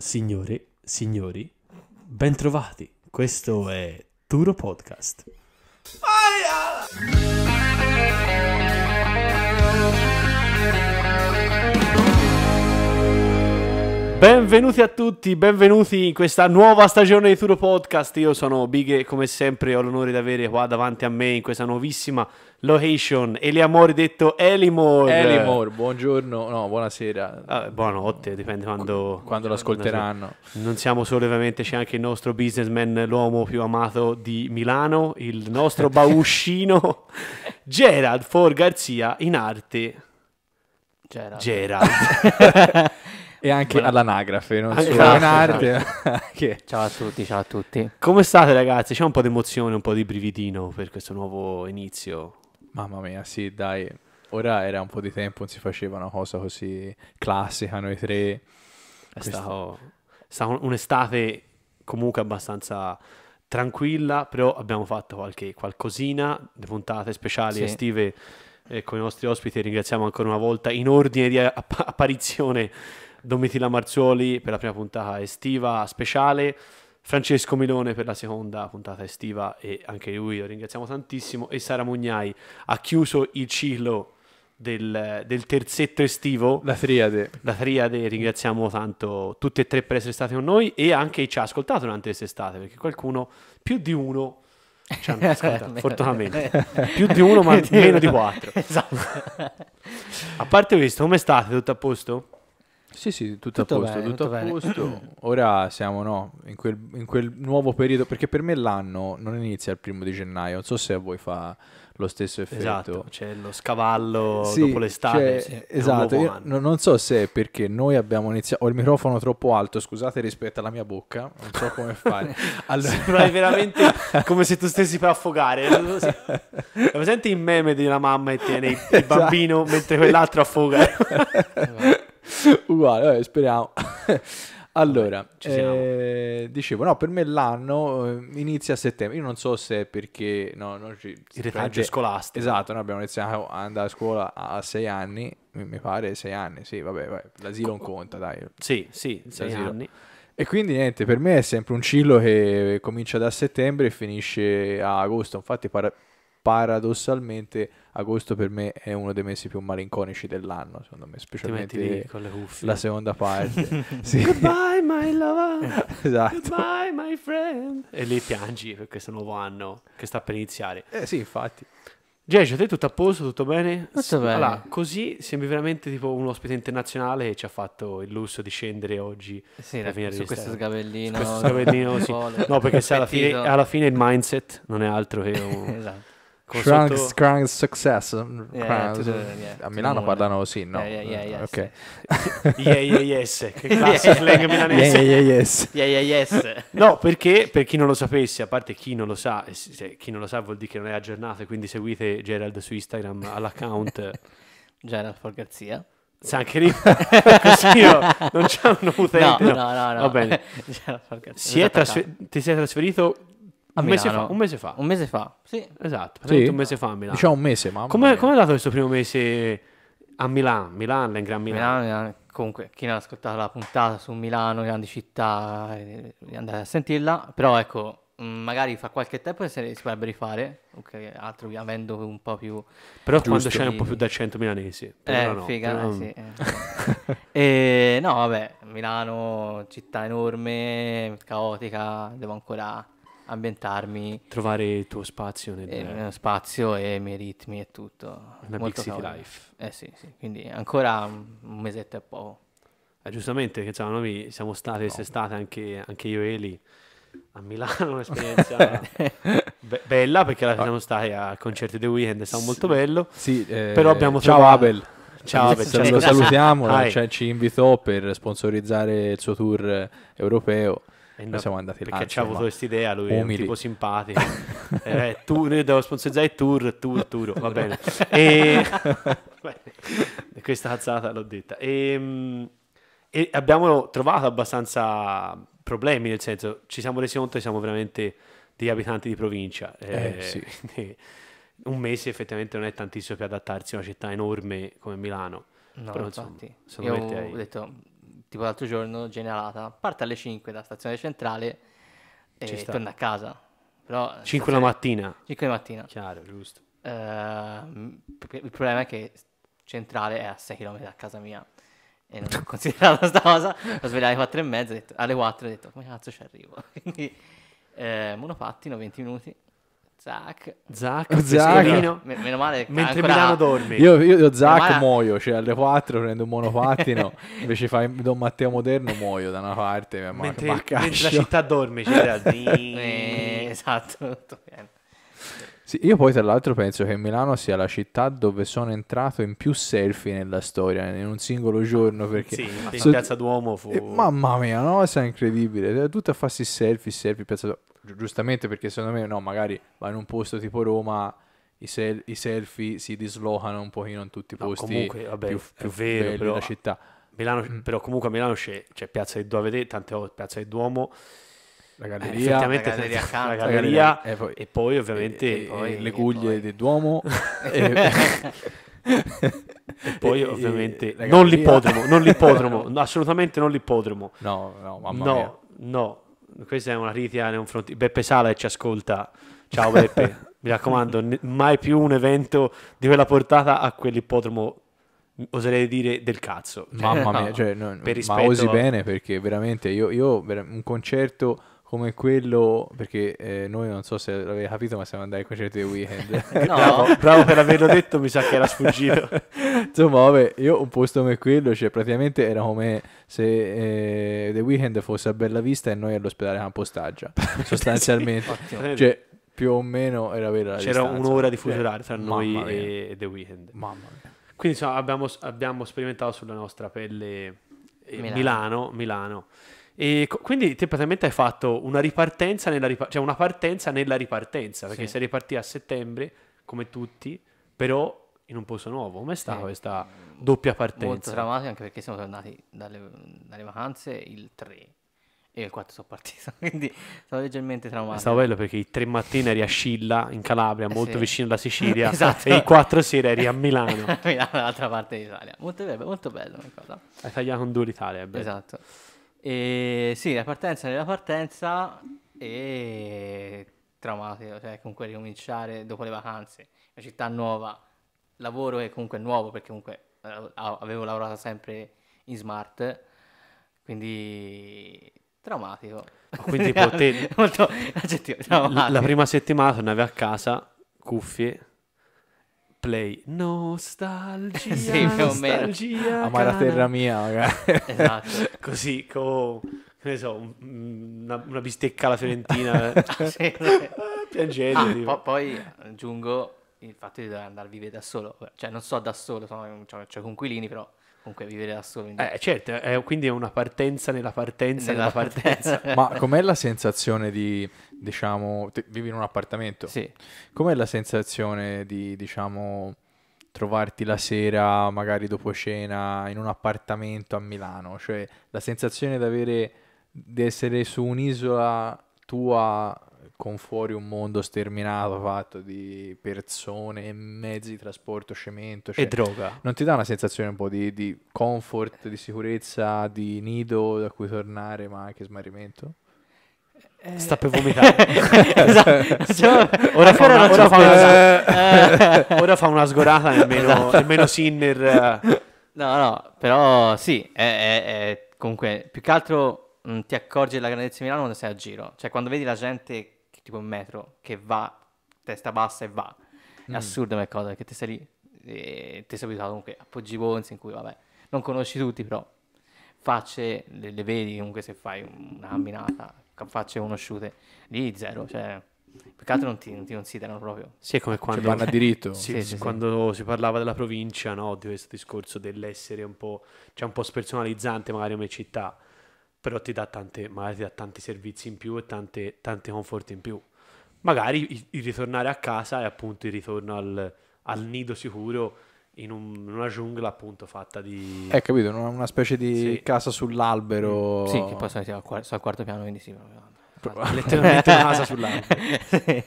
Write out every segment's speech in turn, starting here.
signore, signori, bentrovati. Questo è Turo Podcast. Aia! Benvenuti a tutti, benvenuti in questa nuova stagione di Turo Podcast. Io sono Big e come sempre ho l'onore di avere qua davanti a me in questa nuovissima location Eliamore detto Elimore. Elimore, buongiorno, no, buonasera. Ah, buonanotte, dipende quando, quando l'ascolteranno. Non siamo solo ovviamente, c'è anche il nostro businessman, l'uomo più amato di Milano, il nostro bauscino Gerald For Garzia in arte. Gerald. Gerald. E anche Buona... all'anagrafe, non ah, solo esatto, in arte. Esatto. ciao a tutti, ciao a tutti. Come state ragazzi? C'è un po' di emozione, un po' di brividino per questo nuovo inizio. Mamma mia, sì, dai. Ora era un po' di tempo, non si faceva una cosa così classica, noi tre. È Questa... stato, stato un'estate comunque abbastanza tranquilla, però abbiamo fatto qualche qualcosina, le puntate speciali sì. estive eh, con i nostri ospiti. Ringraziamo ancora una volta in ordine di app- apparizione Domitila Marzuoli per la prima puntata estiva speciale, Francesco Milone per la seconda puntata estiva e anche lui lo ringraziamo tantissimo e Sara Mugnai ha chiuso il ciclo del, del, terzetto estivo. La triade. La triade, ringraziamo tanto tutte e tre per essere stati con noi e anche chi ci ha ascoltato durante quest'estate, perché qualcuno, più di uno, ci hanno ascoltato, fortunatamente. più di uno, ma meno di quattro. Esatto. a parte questo, come state? Tutto a posto? Sì, sì, tutto, tutto a posto, bene, tutto, tutto a posto. Ora siamo no, in, quel, in, quel, nuovo periodo, perché per me l'anno non inizia il primo di gennaio, non so se a voi fa lo stesso effetto. Esatto, c'è lo scavallo sì, dopo l'estate. Sì, esatto, non so se è perché noi abbiamo iniziato, ho il microfono troppo alto, scusate rispetto alla mia bocca, non so come fare. Allora... Sembrai veramente come se tu stessi per affogare. È presente il meme di una mamma e tiene il, esatto. bambino mentre quell'altro affoga. Esatto. uguale, vabbè, speriamo. allora, eh, dicevo, no, per me l'anno eh, inizia a settembre. Io non so se è perché no, no, ci, il retaggio scolastico. Esatto, noi abbiamo iniziato ad andare a scuola a sei anni, mi pare sei anni, sì, vabbè, vabbè l'asilo non conta, dai. Sì, sì, sei anni. E quindi niente, per me è sempre un ciclo che comincia da settembre e finisce a agosto. Infatti, par- paradossalmente agosto per me è uno dei mesi più malinconici dell'anno, secondo me, specialmente lì, con le la seconda parte. sì. Goodbye my love, esatto. goodbye my friend. E lì piangi per questo nuovo anno che sta per iniziare. Eh sì, infatti. Gigi, a te tutto a posto, tutto bene? Tutto bene. Allora, così sembri veramente tipo un ospite internazionale che ci ha fatto il lusso di scendere oggi. Sì, per venire su questo sgabellino. Su questo sgabellino, sì. No, perché se alla fine, alla fine il mindset non è altro che un... esatto Crunk, sotto... crunk Success mm, yeah, crunk, tutto, yeah, a Milano parlano così no? ok no perché per chi non lo sapesse a parte chi non lo sa eh, chi non lo sa vuol dire che non è aggiornato quindi seguite Gerald su Instagram all'account Gerald Forgarzia sa anche lì così io non c'è un utente no no no, no. va bene si è trasfer- ti sei trasferito un mese, fa, un mese fa. Un mese fa, sì. Esatto, sì. un mese fa a Milano. Diciamo un mese, ma... Come è andato questo primo mese a Milano? Milano, in Gran Milano. Milano, Milano. Comunque, chi non ha ascoltato la puntata su Milano, grandi città, eh, andate a sentirla. Però ecco, mm, magari fa qualche tempo che si potrebbe rifare, okay, altro avendo un po' più... Però Giusto. quando c'è un po' più d'accento milanese. Eh, no, figa, però... sì. Eh. e, no, vabbè, Milano, città enorme, caotica, devo ancora ambientarmi. Trovare il tuo spazio. Nel... Eh, spazio e i miei ritmi e tutto. Una Molto big life. Eh sì, sì, quindi ancora un mesetto e poco. Eh, giustamente, che, cioè, noi siamo stati no. quest'estate, anche, anche io e Eli, a Milano un'esperienza be- bella perché la fine ah. siamo stati al concerto The Weeknd, è stato molto bello. Sì, eh, però abbiamo ciao Abel. Ciao, Abel. Ciao, lo salutiamo, cioè, ci invitò per sponsorizzare il suo tour europeo. Eh, no, siamo andati là. Perché ci ha avuto questa idea, lui umili. è un tipo simpatico. eh, tu, noi devo sponsorizzare il tour, tour, tour, va bene. e... Beh, questa alzata l'ho detta. E, ehm, e abbiamo trovato abbastanza problemi, nel senso ci siamo resi conto che siamo veramente degli abitanti di provincia. Eh, eh, sì. un mese effettivamente non è tantissimo per adattarsi a una città enorme come Milano. No, Però, insomma, infatti, io ho hai... detto tipo l'altro giorno, generata, parte alle 5 dalla stazione centrale e Ci sta. torna a casa. Però, 5 la mattina. 5 di mattina. Chiaro, giusto. Uh, il problema è che centrale è a 6 km da casa mia e non ho considerato questa cosa. Ho svegliato alle 4 e mezza, detto, alle 4 ho detto come cazzo ci arrivo. Quindi eh, monopattino 20 minuti. Zac, Zac, Zac. meno male che mentre ancora... Milano dorme. Io, io, io Zac male... muoio, cioè alle 4 prendo un monopattino, invece fai Don Matteo Moderno muoio da una parte. Ma mentre, la città dorme, c'è cioè, eh, Esatto, sì, io poi tra l'altro penso che Milano sia la città dove sono entrato in più selfie nella storia, in un singolo ah, giorno, perché... Sì, so... in Piazza Duomo fu... Eh, mamma mia, una cosa incredibile, tutto a farsi selfie, selfie, Piazza Duomo giustamente perché secondo me no, magari vai in un posto tipo Roma, i, sel- i selfie si dislocano un pochino in tutti i posti no, comunque, vabbè, più, più vero, belli però, della città. Milano, mm. Però comunque a Milano c'è, c'è Piazza del Duomo, tante volte Piazza del Duomo, la eh, galleria, eh, la galleria, accanto, la galleria e, poi, e, poi, ovviamente e, eh, eh, poi, le guglie poi. del Duomo. e poi ovviamente non l'ippodromo, non l'ippodromo, assolutamente non l'ippodromo. No, no, mamma no, mia. No, questa è una critica nei confronti. Beppe Sala ci ascolta. Ciao Beppe, mi raccomando, ne- mai più un evento di quella portata a quell'ippodromo oserei dire del cazzo. Mamma cioè, mia, cioè, no, per rispetto... ma osi bene perché veramente io, io un concerto come quello perché eh, noi non so se l'avete capito ma siamo andati ai concerti del weekend no. bravo, bravo, per averlo detto mi sa che era sfuggito insomma vabbè io un posto come quello cioè praticamente era come se eh, The Weeknd fosse a Bella Vista e noi all'ospedale Campostaggia sostanzialmente sì. cioè più o meno era vera c'era distanza. un'ora di fuso cioè, tra eh, noi e, e The Weeknd mamma mia quindi insomma abbiamo, abbiamo sperimentato sulla nostra pelle eh, Milano, Milano. Milano e co- quindi te praticamente hai fatto una ripartenza nella, ripa- cioè una partenza nella ripartenza, perché sì. sei ripartito a settembre, come tutti, però in un posto nuovo. Com'è stata sì. Eh, questa doppia partenza? Molto drammatica anche perché siamo tornati dalle, dalle vacanze il 3 e il 4 sono partito, quindi sono leggermente traumatico. È stato bello perché i 3 mattina eri a Scilla, in Calabria, eh, molto sì. vicino alla Sicilia, esatto. e i 4 sera eri a Milano. Milano, dall'altra parte d'Italia. Molto bello, molto bello Hai tagliato un duro l'Italia, è bello. Esatto. E sì, la partenza nella partenza e traumatico, cioè comunque ricominciare dopo le vacanze, una città nuova, lavoro che comunque è nuovo perché comunque eh, avevo lavorato sempre in smart, quindi traumatico. Ah, quindi potete... Molto aggettivo, traumatico. La, la prima settimana tornavi a casa, cuffie play nostalgia, sì, nostalgia amare la terra mia magari. esatto così con ne so una, una bistecca alla fiorentina ah, piangendo ah, po- poi aggiungo il fatto di andare a vivere da solo cioè non so da solo sono, cioè, cioè, conquilini però Comunque vivere da solo. Quindi... Eh, certo, è, quindi è una partenza nella partenza nella, nella partenza. partenza. Ma com'è la sensazione di, diciamo, te, vivi in un appartamento? Sì. Com'è la sensazione di, diciamo, trovarti la sera, magari dopo cena, in un appartamento a Milano? Cioè, la sensazione di avere, di essere su un'isola tua con fuori un mondo sterminato fatto di persone, e mezzi di trasporto, cemento cioè, e droga. Non ti dà una sensazione un po' di, di, comfort, di sicurezza, di nido da cui tornare, ma anche smarrimento? Eh... Sta per vomitare. esatto. cioè, ora, fa una, ora, fa una, eh. ora, fa una, sgorata nemmeno, esatto. nemmeno Sinner. Eh. No, no, però sì, è, è, è, comunque più che altro mh, mm, ti accorgi della grandezza di Milano quando sei a giro. Cioè quando vedi la gente tipo un metro che va testa bassa e va. È mm. assurdo come cosa, perché te sei lì e ti sei abituato comunque a Poggi Ponzi in cui vabbè, non conosci tutti però facce le, le vedi comunque se fai una camminata, facce conosciute, lì zero, cioè peccato non ti, non ti considerano proprio. Sì, è come cioè, quando cioè, parla a diritto. Sì, sì, sì, quando si parlava della provincia, no, di questo discorso dell'essere un po', cioè un po' spersonalizzante magari come città però ti dà, tante, magari ti dà tanti servizi in più e tante, tante comfort in più. Magari il, il ritornare a casa è appunto il ritorno al, al nido sicuro in un, una giungla appunto fatta di... Eh, capito, una, una specie di sì. casa sull'albero... Sì, che poi sei al, quarto, al quarto piano, quindi sì. Letteralmente una casa sull'albero. sì.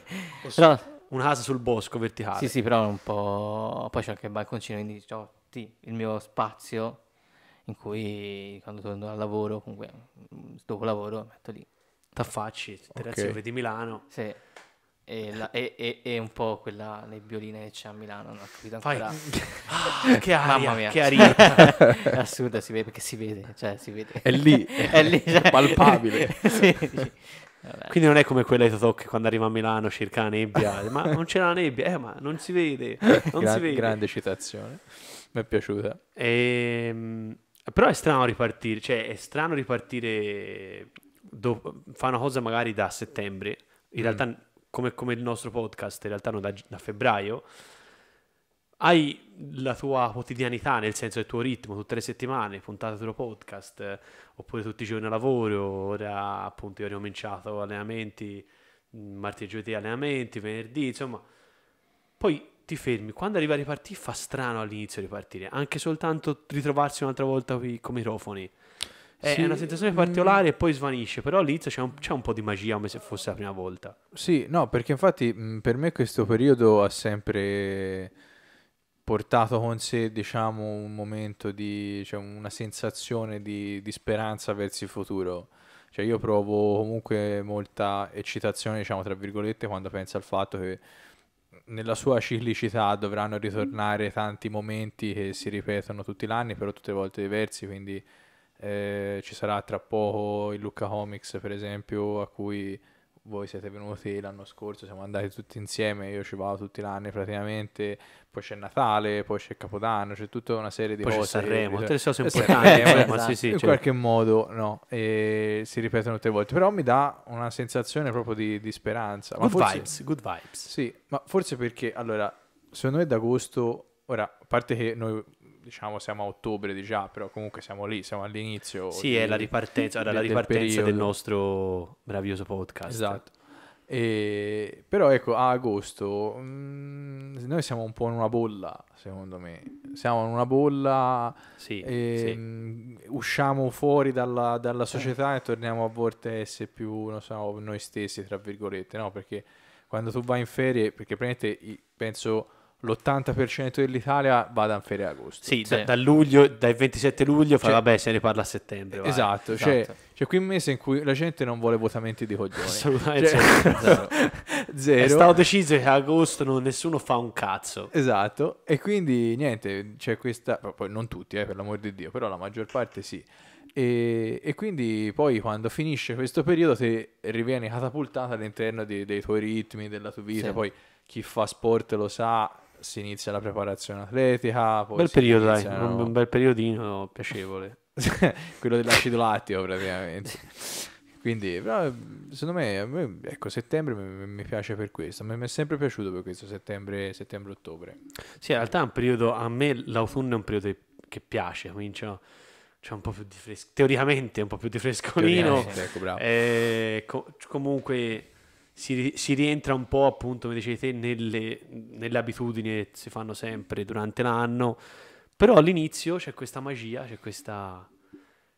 però... Una casa sul bosco verticale. Sì, sì, però un po'... Poi c'è anche il balconcino, quindi ho diciamo, il mio spazio in cui quando torno al lavoro, comunque dopo lavoro, metto lì. T'affacci, ti okay. vedi Milano. Sì. E, la, e, e, e, un po' quella nebbiolina che c'è a Milano, non ho capito ancora. ah, che aria, Mamma mia. che aria. è assurda, si vede, perché si vede, cioè, si vede. È lì, è, lì, cioè... è palpabile. sì, sì. Quindi non è come quella di Totò che quando arriva a Milano cerca la nebbia, ma non c'è la nebbia, eh, ma non si vede, non Gra- si vede. Grande citazione, mi è piaciuta. E, ehm, però è strano ripartire, cioè è strano ripartire, do, fa una cosa magari da settembre, in mm. realtà come, come, il nostro podcast, in realtà non da, da febbraio, hai la tua quotidianità, nel senso il tuo ritmo, tutte le settimane, puntate del tuo podcast, oppure tutti i giorni a lavoro, ora appunto io ho ricominciato allenamenti, mm, martedì, giovedì allenamenti, venerdì, insomma. Poi ti fermi. Quando arriva a ripartire fa strano all'inizio ripartire, anche soltanto ritrovarsi un'altra volta qui con i microfoni. È sì. una sensazione particolare mm. e poi svanisce, però all'inizio c'è un, c'è un, po' di magia come se fosse la prima volta. Sì, no, perché infatti mm, per me questo periodo ha sempre portato con sé, diciamo, un momento di, cioè una sensazione di, di speranza verso il futuro. Cioè io provo comunque molta eccitazione, diciamo, tra virgolette, quando penso al fatto che nella sua ciclicità dovranno ritornare tanti momenti che si ripetono tutti l'anno, però tutte le volte diversi, quindi eh, ci sarà tra poco il Luca Comics, per esempio, a cui voi siete venuti l'anno scorso, siamo andati tutti insieme, io ci vado tutti l'anno praticamente, poi c'è Natale, poi c'è Capodanno, c'è tutta una serie di poi cose. Poi Sanremo, tutte le cose eh, importanti, Sanremo, eh, sì, esatto. sì, in cioè. qualche modo no, e si ripetono tutte le volte, però mi dà una sensazione proprio di, di speranza. Good forse, vibes, good vibes. Sì, ma forse perché, allora, secondo me d'agosto, ora, a parte che noi diciamo siamo a ottobre di già, però comunque siamo lì, siamo all'inizio. Sì, di, è la ripartenza, era la ripartenza del, del, nostro bravioso podcast. Esatto. E, però ecco, a agosto mh, mm, noi siamo un po' in una bolla, secondo me. Siamo in una bolla, sì, e, ehm, sì. Mh, usciamo fuori dalla, dalla eh. società eh. e torniamo a volte a essere più so, noi stessi, tra virgolette, no? Perché quando tu vai in ferie, perché praticamente penso l'80% dell'Italia vada in ferie agosto. Sì, sì. Da, da luglio, dal 27 luglio, cioè, fa, vabbè, se ne parla a settembre. Vai. Esatto, esatto. C'è, cioè, c'è qui un mese in cui la gente non vuole votamenti di coglioni. Assolutamente cioè, zero. È stato deciso che a agosto non, nessuno fa un cazzo. Esatto, e quindi niente, c'è questa... Poi non tutti, eh, per l'amor di Dio, però la maggior parte sì. E, e, quindi poi quando finisce questo periodo ti rivieni catapultata all'interno di, dei tuoi ritmi, della tua vita, sì. poi chi fa sport lo sa, si inizia la preparazione atletica. Poi bel periodo, iniziano... dai, un, bel periodino piacevole. Quello dell'acido latteo praticamente. Quindi, però, secondo me, ecco, settembre mi, piace per questo. Mi è sempre piaciuto per questo settembre, settembre-ottobre. Sì, in realtà è un periodo, a me l'autunno è un periodo che piace, comincia c'è un po' più di fresco, teoricamente un po' più di frescolino. Ecco, bravo. Eh, co- comunque si, si, rientra un po', appunto, come dicevi te, nelle, nelle abitudini che si fanno sempre durante l'anno. Però all'inizio c'è questa magia, c'è questa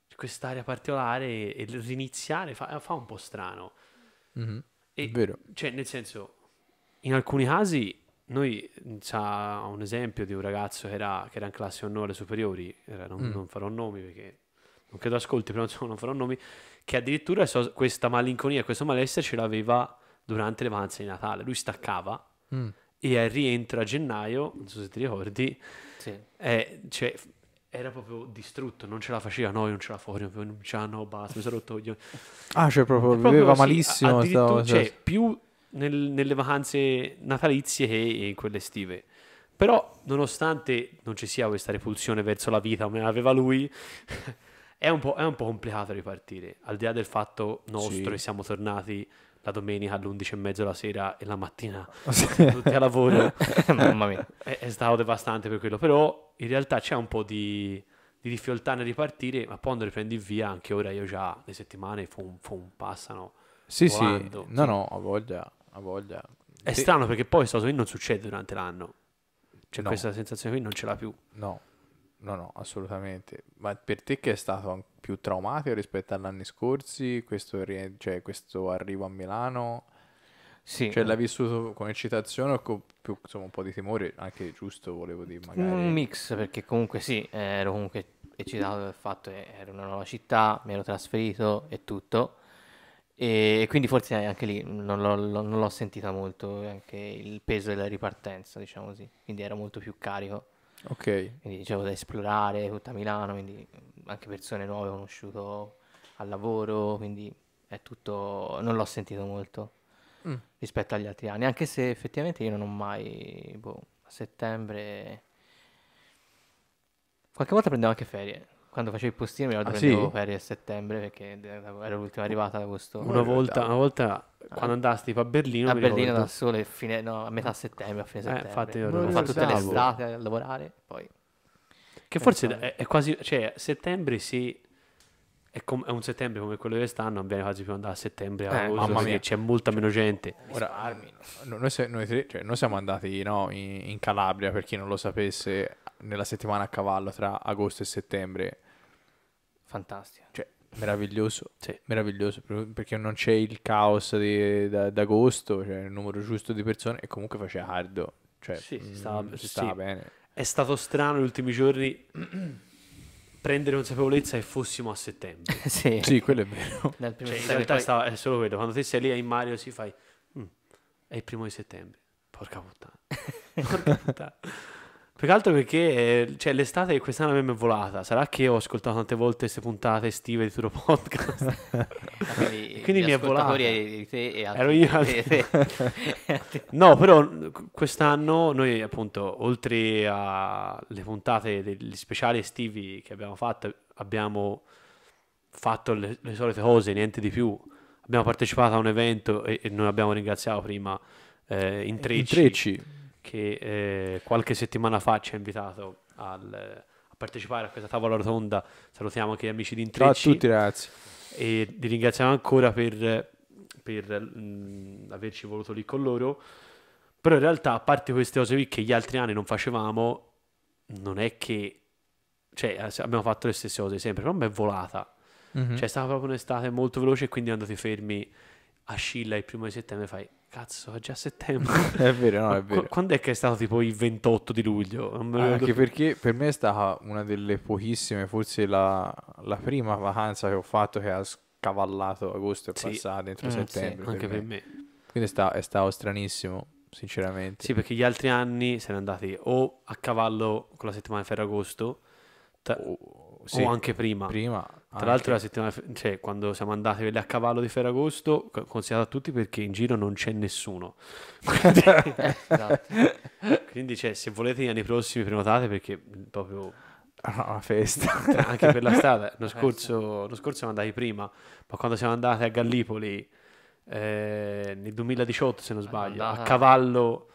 c'è quest'area particolare e, e riniziare fa, fa, un po' strano. Mm-hmm. E, vero. Cioè, nel senso, in alcuni casi noi c'ha un esempio di un ragazzo che era, che era in classe onore superiori, era, non, mm. non, farò nomi perché non credo ascolti, però insomma non farò nomi, che addirittura so, questa malinconia, questo malessere ce l'aveva durante le vacanze di Natale. Lui staccava mm. e al rientro a gennaio, non so se ti ricordi, sì. eh, cioè, era proprio distrutto, non ce la faceva, no, io non ce la faccio, non ce la no, basta, mi sono rotto gli Ah, cioè proprio, proprio viveva sì, malissimo. Stavo, cioè, più nel, nelle vacanze natalizie che in quelle estive. Però, nonostante non ci sia questa repulsione verso la vita come aveva lui, è, un è, un po', complicato ripartire. Al di là del fatto nostro sì. che siamo tornati la domenica alle 11 e mezzo la sera e la mattina tutti a lavoro. Mamma mia. È, è, stato devastante per quello, però in realtà c'è un po' di, di difficoltà nel ripartire, ma poi quando riprendi via, anche ora io già le settimane fum, fum, passano. Sì, volando, sì, no, no, a voglia, a voglia. È sì. strano perché poi questa cosa qui non succede durante l'anno. Cioè no. questa sensazione qui non ce l'ha più. No, no, no, assolutamente. Ma per te che è stato più traumatico rispetto agli anni scorsi, questo, cioè, questo arrivo a Milano. Sì. Cioè eh. l'ha vissuto con eccitazione o con più, insomma, un po' di timore, anche giusto volevo dire magari. Un mix perché comunque sì, eh, ero comunque eccitato dal fatto che era una nuova città, mi ero trasferito e tutto. E quindi forse anche lì non l'ho, non l'ho sentita molto, anche il peso della ripartenza, diciamo così. Quindi era molto più carico Ok. Quindi dicevo da esplorare tutta Milano, quindi anche persone nuove ho conosciuto al lavoro, quindi è tutto... non l'ho sentito molto mm. rispetto agli altri anni, anche se effettivamente io non ho mai... Boh, a settembre... Qualche volta prendevo anche ferie quando facevo il postino mi ricordo ah, prendevo sì? ferie a settembre perché ero l'ultima arrivata ad agosto. Una volta, una volta ah. quando andasti a Berlino... A Berlino ricordo. da sole fine, no, a metà settembre, a fine eh, settembre. infatti io ho fatto tutta l'estate a lavorare, poi... Che forse è, è, quasi... cioè settembre sì... È, com- è, un settembre come quello di quest'anno, non viene quasi più andare a settembre, a eh, agosto, perché c'è molta meno cioè, gente. Ora, no, noi, noi, tre, cioè, noi, siamo andati no, in, in Calabria, per chi non lo sapesse, nella settimana a cavallo tra agosto e settembre Fantastico. Cioè, meraviglioso. Sì. Meraviglioso, perché non c'è il caos di, da, d'agosto, cioè il numero giusto di persone e comunque faceva hard. Cioè, sì, si mm, stava, si stava sì. bene. È stato strano gli ultimi giorni prendere consapevolezza che fossimo a settembre. sì. sì, quello è vero. Dal primo cioè, in realtà poi... stava, è solo quello, quando te sei lì in Mario si fai, mm, è il primo di settembre. Porca puttana. Porca puttana. Più che altro perché eh, cioè, l'estate quest'anno a me è volata. Sarà che ho ascoltato tante volte queste puntate estive di Turo Podcast. Ah, quindi, Quindi mi è volata. te e altri, Ero io. Te, te. no, però quest'anno noi appunto, oltre alle puntate degli speciali estivi che abbiamo fatto, abbiamo fatto le, le solite cose, niente di più. Abbiamo partecipato a un evento e, e non abbiamo ringraziato prima eh, Intrecci. Intrecci che eh, qualche settimana fa ci ha invitato al, a partecipare a questa tavola rotonda. Salutiamo anche gli amici di Intrecci. Ciao a tutti ragazzi. E vi ringraziamo ancora per, per mh, mm, averci voluto lì con loro. Però in realtà, a parte queste cose qui che gli altri anni non facevamo, non è che... Cioè, abbiamo fatto le stesse cose sempre, però è volata. Mm-hmm. Cioè, è stata proprio un'estate molto veloce e quindi andati fermi a Scilla il primo di settembre fai Cazzo, è già settembre. è vero, no, è vero. Qu- quando è che è stato tipo il 28 di luglio? Anche perché per me è stata una delle pochissime, forse la, la prima vacanza che ho fatto che ha scavallato agosto e sì. passato dentro mm, settembre. Sì, anche per me. me. Quindi è, sta- è stato stranissimo sinceramente. Sì, perché gli altri anni se ne andati o a cavallo con la settimana di Ferragosto t- o, sì, o anche prima. Prima, Ah, Tra anche. l'altro la settimana, cioè, quando siamo andati a cavallo di Ferragosto, consigliato a tutti perché in giro non c'è nessuno. Quindi, esatto. Quindi cioè, se volete gli anni prossimi prenotate perché proprio... Ah, festa. Anche per la strada. Lo eh, scorso, lo scorso siamo andati prima, ma quando siamo andati a Gallipoli eh, nel 2018 se non sbaglio, andata... a eh. cavallo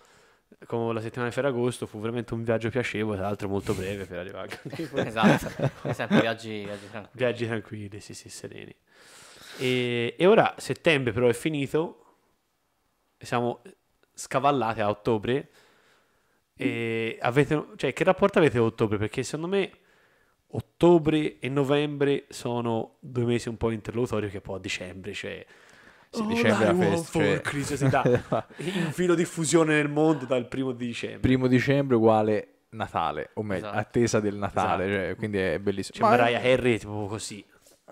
come la settimana di Ferragosto fu veramente un viaggio piacevole, tra l'altro molto breve per arrivare a Esatto, sempre viaggi, viaggi, tranquilli. Viaggi tranquilli, sì, sì, sereni. E, e ora settembre però è finito, siamo scavallati a ottobre. E avete, cioè, che rapporto avete a ottobre? Perché secondo me ottobre e novembre sono due mesi un po' interlocutori che poi a dicembre, cioè sì, oh, dicembre dai, la festa. Wow, cioè... Cristo, in filo di fusione nel mondo dal primo di dicembre. Primo dicembre uguale Natale, o meglio, esatto. attesa del Natale, esatto. cioè, quindi è bellissimo. C'è cioè, Ma... Mariah Harry tipo così.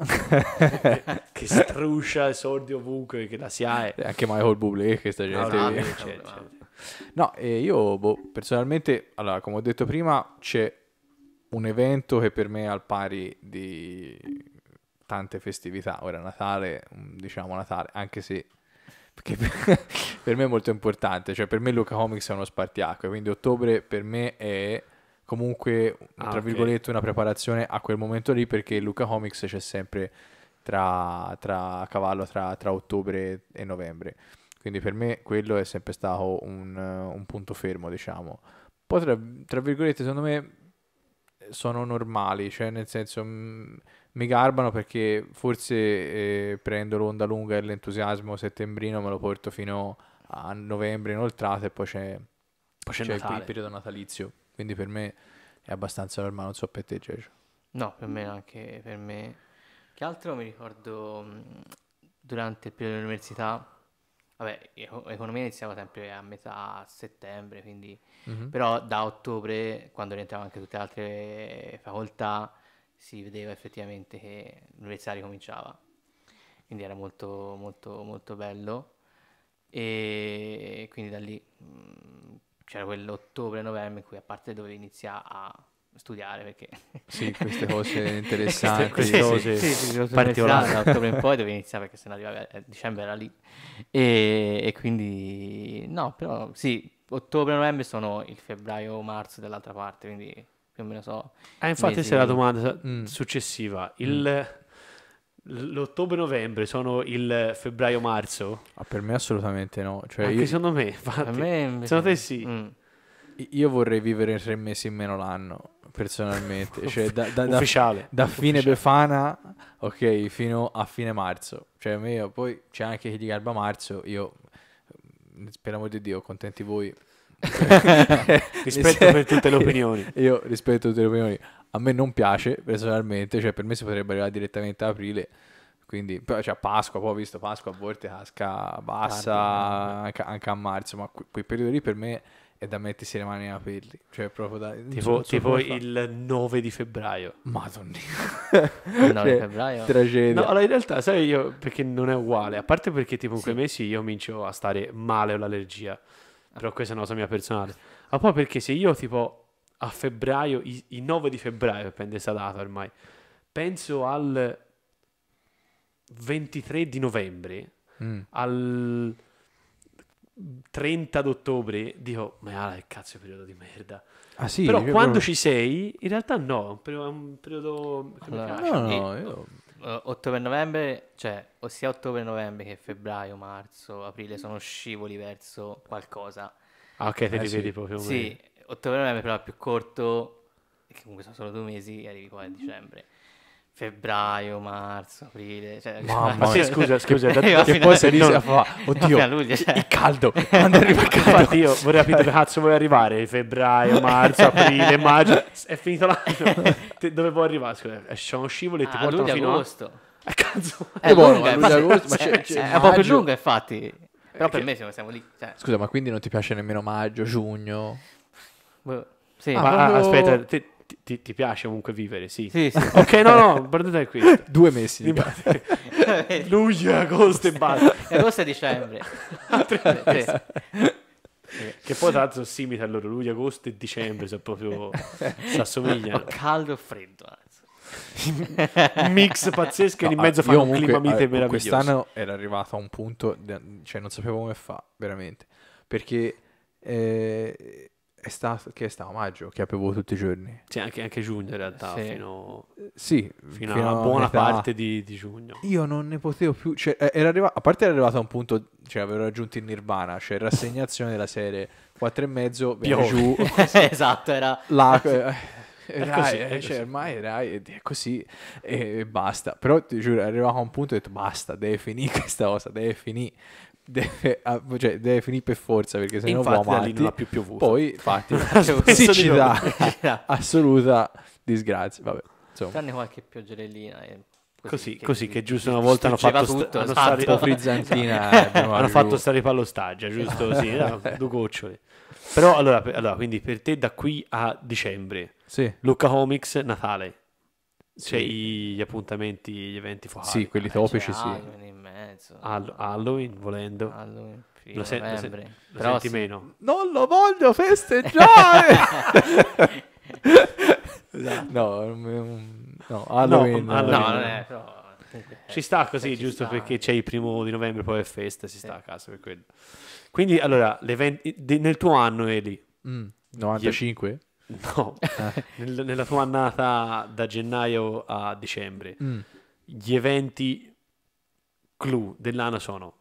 che, che struscia soldi ovunque che la sia ha eh. anche Michael Bublé che sta gente no, no, c'è, c'è, c'è. no eh, io boh, personalmente allora come ho detto prima c'è un evento che per me è al pari di tante festività. Ora Natale, mm, diciamo Natale, anche se perché per, me è molto importante, cioè per me Luca Comics è uno spartiacque, quindi ottobre per me è comunque ah, tra virgolette okay. una preparazione a quel momento lì perché Luca Comics c'è sempre tra, tra a cavallo tra, tra, ottobre e novembre. Quindi per me quello è sempre stato un, un punto fermo, diciamo. Poi tra, tra virgolette, secondo me sono normali, cioè nel senso mh, mm, mi garbano perché forse eh, prendo l'onda lunga e l'entusiasmo settembrino me lo porto fino a novembre inoltrato e poi c'è, poi c'è, c'è il periodo natalizio quindi per me è abbastanza normale non so per te Giorgio no per me anche per me che altro mi ricordo mm, durante il periodo dell'università vabbè economia iniziava sempre a metà settembre quindi mm-hmm. però da ottobre quando rientravano anche tutte le altre facoltà si vedeva effettivamente che l'università ricominciava, quindi era molto, molto, molto bello. E quindi da lì mh, mm, c'era quell'ottobre-novembre in cui a parte dove inizia a studiare perché sì, queste cose interessanti queste, cose particolari da ottobre in poi dove iniziare perché se no arrivavi a eh, dicembre era lì e, e quindi no però sì ottobre novembre sono il febbraio marzo dell'altra parte quindi che me ne so. Eh, infatti, mesi... se la domanda mm. successiva, mm. il, mm. l'ottobre-novembre sono il febbraio-marzo? Ah, per me assolutamente no. Cioè, Anche io... secondo me, infatti, me invece... secondo te sì. Mm. Io vorrei vivere tre mesi in meno l'anno, personalmente. cioè, da, da, da, Ufficiale. Da fine Ufficiale. Befana, ok, fino a fine marzo. Cioè, io, poi c'è anche chi di garba marzo, io... Speriamo di Dio, contenti voi, rispetto per tutte le opinioni. Io rispetto tutte le opinioni. A me non piace personalmente, cioè per me si potrebbe arrivare direttamente ad aprile. Quindi, però, cioè, Pasqua, poi ho visto Pasqua a volte casca bassa anche, anche, a marzo, ma que- quei periodi lì per me è da mettersi le mani nei capelli. Cioè, proprio da. Tipo, so, tipo il 9 di febbraio. Madonna. il 9 cioè, di febbraio. Tragedia. No, allora in realtà, sai, io perché non è uguale. A parte perché, tipo, in sì. quei mesi io comincio a stare male o l'allergia. Però questa è una cosa mia personale. Ma poi perché se io tipo a febbraio, il 9 di febbraio, prende questa data ormai, penso al 23 di novembre, mm. al 30 d'ottobre, dico, ma ah, che cazzo è periodo di merda. Ah, sì, Però quando proprio... ci sei, in realtà no, è un periodo... Che allora, mi piace. No, no, io 8 eh, per novembre, cioè ossia ottobre per novembre che febbraio, marzo, aprile sono scivoli verso qualcosa. Ah, ok, te eh, li sì. vedi proprio. Sì, ottobre per novembre però è più corto, che comunque sono solo due mesi, e arrivi qua a dicembre febbraio, marzo, aprile. Cioè, Mamma ma cioè, scusa, scusa, da, che poi si inizia fa, oddio, luglio, cioè. il caldo, quando arriva il caldo. Infatti io vorrei capire dove cazzo vuoi arrivare, febbraio, marzo, aprile, maggio, è finito l'anno, dove vuoi arrivare? Scusa, esce eh, uno e ti ah, portano luglio, fino agosto. a... Ah, eh, cazzo. Eh, è, è buono, lunga, luglio, agosto, ma c'è, c'è è, è proprio lungo infatti, però per che... me siamo, siamo lì. Cioè. Scusa, ma quindi non ti piace nemmeno maggio, giugno? Boh. Sì, ah, ma ah, proprio... aspetta, te ti, ti, piace comunque vivere, sì. sì, sì. ok, no, no, perdete questo. Due mesi. Luglio, agosto e basta. agosto e dicembre. sì. Che poi tra l'altro simita loro luglio, agosto e dicembre, se proprio si assomigliano. caldo e freddo. un mix pazzesco no, in mezzo ah, fa un clima mite eh, meraviglioso. Quest'anno era arrivato a un punto, cioè non sapevo come fa, veramente. Perché... Eh, è stato, che è stato maggio, che ha piovuto tutti i giorni. Sì, anche, anche giugno in realtà, sì. fino, sì, fino, fino a una buona metà. parte di, di, giugno. Io non ne potevo più, cioè, eh, era arrivato, a parte era arrivato a un punto, cioè avevo raggiunto il nirvana, cioè rassegnazione della serie 4 e mezzo, viene giù. esatto, era... La, eh, Rai, così, eh, cioè, così. ormai Rai è così e, basta. Però ti giuro, arrivavo a un punto e ho detto basta, deve finire questa cosa, deve finire deve, ah, cioè, deve finire per forza perché se no può amare. non ha più piovuto. Poi, infatti, siccità, assoluta disgrazia. Vabbè, insomma. Tranne qualche pioggerellina e... Eh, così, così, che, così, che, giusto una volta hanno fatto, tutto, st- hanno, fatto, esatto. eh, hanno fatto stare palo staggia, giusto così, no, due gocciole. Però allora, per, allora, quindi per te da qui a dicembre, sì. Lucca Comics, Natale. Cioè, sì. gli appuntamenti, gli eventi focali. Sì, quelli eh, topici, sì. Halloween in mezzo. All- Halloween, volendo. Halloween. Lo, se- lo, se- lo senti sì. meno? Non lo voglio festeggiare! Esatto. no, no, Halloween. No, no non è, però... Eh, ci sta così, eh, ci giusto sta. perché c'è il primo di novembre, poi è festa, si sta a casa per quello. Quindi, allora, nel tuo anno, Eli... Mm, 95? No, Nel, nella tua annata da gennaio a dicembre, mm. gli eventi clou dell'anno sono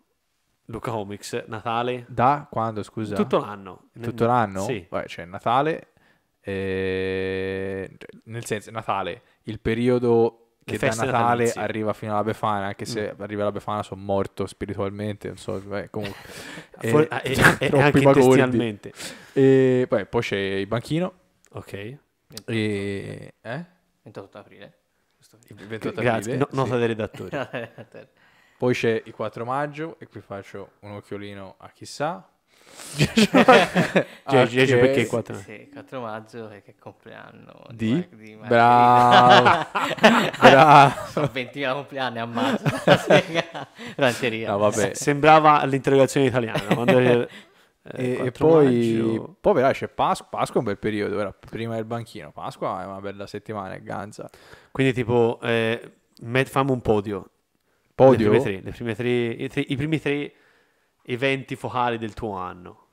Luca Comics, Natale. Da quando, scusa? Tutto l'anno. Tutto l'anno? Sì. Vabbè, cioè Natale, eh, nel senso, Natale, il periodo che da Natale natalizia. arriva fino alla Befana, anche se mm. arriva alla Befana sono morto spiritualmente, non so, beh, comunque. e, ah, e, e, e anche bagoldi. E poi, poi c'è il banchino, Ok. 28, e... eh? 28 aprile. 28 aprile. Grazie, no, nota dei redattori. Poi c'è il 4 maggio e qui faccio un occhiolino a chissà. cioè, Gigi, che... perché 4 maggio? Sì, 4 maggio è che compleanno di, di, di bravo, bravo. Sono 20 compleanni a maggio. no, vabbè. Sembrava l'interrogazione italiana eh, e, poi, maggio. poi Pasqua, Pasqua è un bel periodo, era prima del banchino, Pasqua è una bella settimana, è Ganza. Quindi tipo, eh, fammi un podio. Podio? Le prime tre, le prime tre, i, tre, i primi tre eventi focali del tuo anno.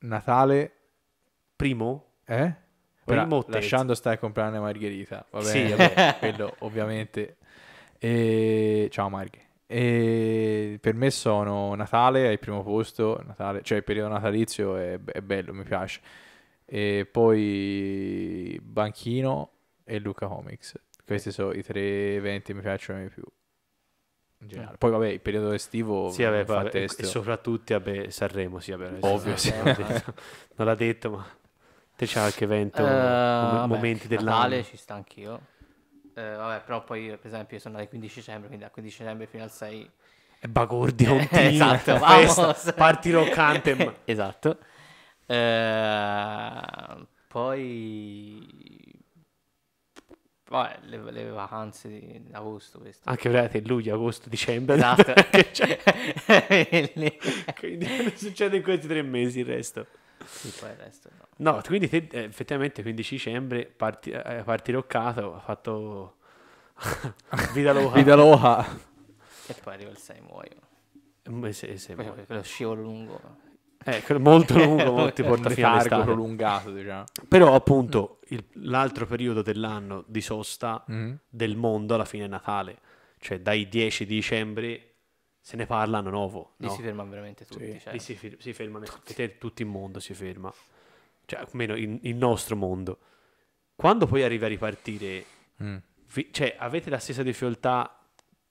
Natale. Primo? Eh? Ora, primo lasciando stare comprando Margherita, va bene, sì, vabbè, quello ovviamente. E... Ciao Margherita e per me sono Natale al primo posto, Natale, cioè il periodo natalizio è, è, bello, mi piace. E poi Banchino e Luca Comics. Questi sono i tre eventi che mi piacciono di più. In generale. Poi vabbè, il periodo estivo sì, vabbè, vabbè, e soprattutto vabbè, Sanremo, sì, vabbè, ovvio, sì, non l'ha detto, ma te c'è qualche evento, uh, momenti vabbè, dell'anno. Natale ci sta anch'io eh, vabbè, però poi per esempio sono alle 15 dicembre, quindi da 15 dicembre fino al 6 e Bagordi eh, continua, esatto, festa, party rock anthem. esatto. Eh, poi vabbè, le, le, vacanze di agosto questo. Anche veramente luglio, agosto, dicembre. Esatto. Quindi succede in questi tre mesi il resto. Sì, poi il resto no. no quindi te eh, effettivamente 15 dicembre parti, eh, eh parti roccato, ha fatto Vida Loha. Vida Loha. E poi arriva il 6 muoio. Se, se lo scivolo lungo. Eh, molto lungo, molto porta fino all'estate. prolungato, diciamo. Però appunto il, l'altro periodo dell'anno di sosta mm. del mondo alla fine è Natale. Cioè dai 10 di dicembre se ne parlano nuovo. Lì no? si fermano veramente tutti. Sì. Cioè. Lì si, fir- si fermano tutti. tutto il mondo si ferma. Cioè, almeno il, il nostro mondo. Quando poi arriva a ripartire, mm. vi- cioè, avete la stessa difficoltà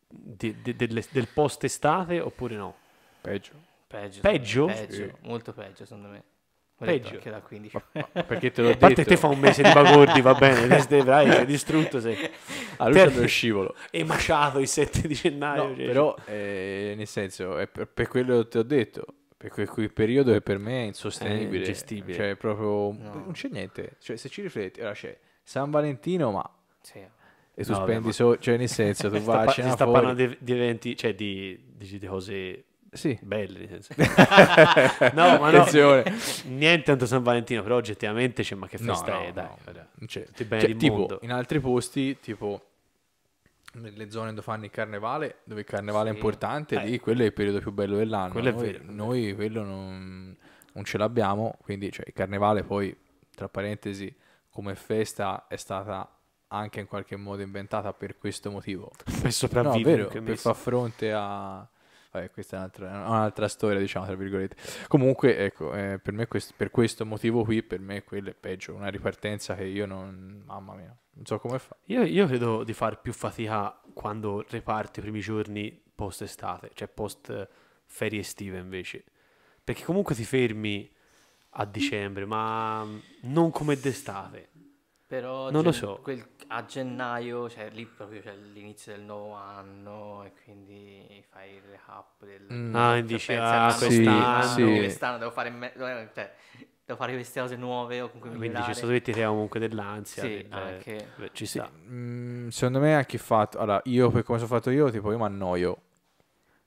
di, di, delle, del post estate oppure no? Peggio. Peggio? Peggio? peggio sì. Molto peggio, secondo me. Peggio che da 15. Ma, ma perché te l'ho detto? A parte te fa un mese di bagordi, va bene, desteverai, sei distrutto, sei... A ah, lui c'è lo scivolo. E maciato il 7 di gennaio. No, cioè, però, eh, nel senso, è per, per quello che ti ho detto, per quel, quel, periodo è per me eh, cioè, è insostenibile. È ingestibile. Cioè, proprio... No. Non c'è niente. Cioè, se ci rifletti, ora c'è San Valentino, ma... Sì. E tu no, spendi, vabbè, so, cioè nel senso, tu vai a cena Si sta fuori. parlando di, eventi, cioè di, di, di cose sì. Belli, nel senso. no, ma no, niente tanto San Valentino, però oggettivamente c'è, cioè, ma che festa no, no, è, dai. No. Cioè, cioè, tipo, mondo. in altri posti, tipo nelle zone dove fanno il carnevale, dove il carnevale sì. è importante, eh. lì quello è il periodo più bello dell'anno. Quello noi, è vero. Noi quello non, non ce l'abbiamo, quindi cioè, il carnevale poi, tra parentesi, come festa è stata anche in qualche modo inventata per questo motivo. Per sopravvivere. No, per far fronte a Vabbè, questa è un'altra, un'altra, storia, diciamo, tra virgolette. Comunque, ecco, eh, per, me quest- per questo motivo qui, per me quello è peggio, una ripartenza che io non... Mamma mia, non so come fa. Io, io credo di far più fatica quando reparti i primi giorni post-estate, cioè post-ferie eh, estive invece. Perché comunque ti fermi a dicembre, ma non come d'estate. Però non gen- lo cioè, so. Quel, a gennaio, cioè lì proprio c'è cioè, l'inizio del nuovo anno e quindi fai il recap del... Mm. Cioè, ah, cioè, dici, ah, quest'anno, sì, sì. quest'anno devo fare... Me- cioè, devo fare queste cose nuove o comunque ah, migliorare. Quindi ci sono che ti crea comunque dell'ansia. Sì, del, anche... Beh, ci sta. Mm, secondo me anche fatto... Allora, io per come sono fatto io, tipo, io mi annoio.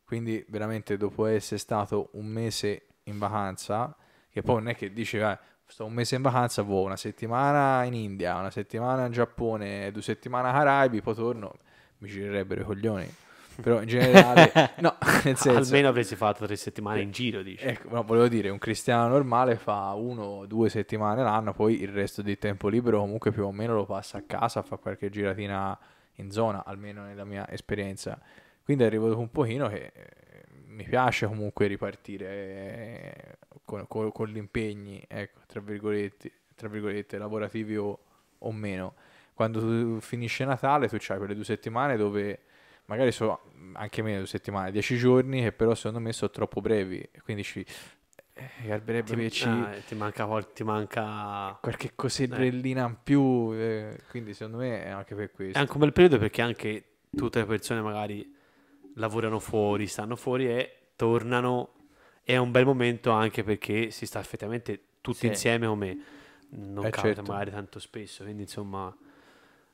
Quindi veramente dopo essere stato un mese in vacanza, che poi non è che dici, vai, sto un mese in vacanza, boh, una settimana in India, una settimana in Giappone, due settimane a Caraibi, poi torno, mi girerebbero i coglioni. Però in generale, no, nel senso... Almeno avresti fatto tre settimane in giro, dici. Ecco, no, volevo dire, un cristiano normale fa uno o due settimane l'anno, poi il resto del tempo libero comunque più o meno lo passa a casa, fa qualche giratina in zona, almeno nella mia esperienza. Quindi arrivo dopo un pochino che eh, mi piace comunque ripartire eh, con, con, con gli impegni, ecco, tra virgolette, tra virgolette lavorativi o, o meno. Quando finisce Natale tu hai quelle due settimane dove magari sono anche meno di due settimane, dieci giorni, che però secondo me sono troppo brevi. Quindi ci garberebbe eh, che ci... Eh, ti, manca, ti manca qualche cosellina eh. in più. Eh, quindi secondo me è anche per questo. È anche un bel periodo perché anche tutte le persone magari lavorano fuori, stanno fuori e tornano. È un bel momento anche perché si sta effettivamente tutti sì. insieme come non eh, capita certo. magari tanto spesso. Quindi insomma,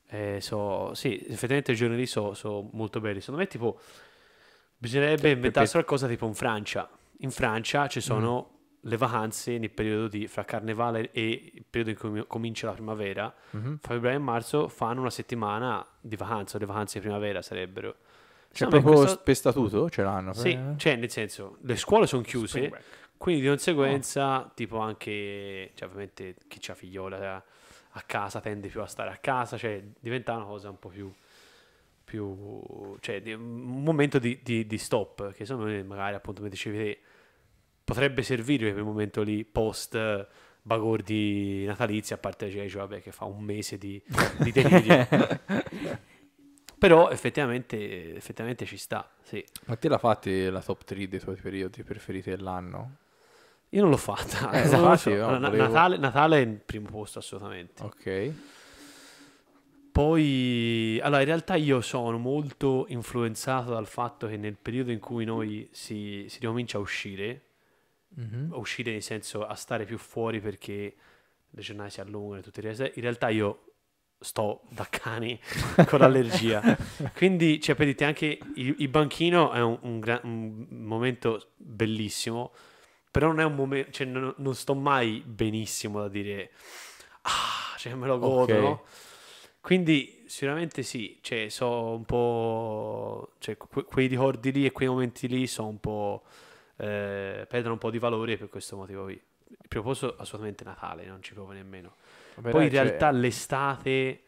eh, so, sì, effettivamente i giorni lì sono so molto belli. Secondo me, tipo, bisognerebbe cioè, inventarsi qualcosa tipo in Francia. In Francia ci mm. sono. Mm le vacanze nel periodo di fra carnevale e il periodo in cui comincia la primavera, mm-hmm. fra febbraio e marzo fanno una settimana di vacanza, le vacanze di primavera sarebbero. Cioè, no, proprio questo... per statuto ce l'hanno? Sì, per... Eh? cioè nel senso, le scuole sono chiuse, quindi di conseguenza, oh. tipo anche, cioè ovviamente chi ha figliola a casa tende più a stare a casa, cioè diventa una cosa un po' più... più cioè un momento di, di, di stop, che secondo me magari appunto mi dicevi te, potrebbe servire per il momento lì post bagordi natalizi a parte Jeju vabbè, che fa un mese di, di delirio però effettivamente, effettivamente ci sta, sì. Ma te la fate la top 3 dei tuoi periodi preferiti dell'anno? Io non l'ho fatta. Eh, non infatti, so. no, volevo... Natale, Natale è in primo posto assolutamente. Ok. Poi, allora, in realtà io sono molto influenzato dal fatto che nel periodo in cui noi si, si ricomincia a uscire, mm-hmm. a uscire nel senso a stare più fuori perché le giornate si allungano e tutte le cose, in realtà io sto da cani con l'allergia. Quindi, cioè, per dite, anche il, il banchino è un, un, gran, un, momento bellissimo, però non è un momento, cioè, non, non, sto mai benissimo da dire, ah, cioè, me lo godo, okay. no? Quindi, sicuramente sì, cioè, so un po', cioè, que- quei ricordi lì e quei momenti lì sono un po', eh, perdono un po' di valore per questo motivo qui. Il primo posto assolutamente Natale, non ci provo nemmeno. Vabbè, Poi dai, in cioè, realtà cioè... l'estate,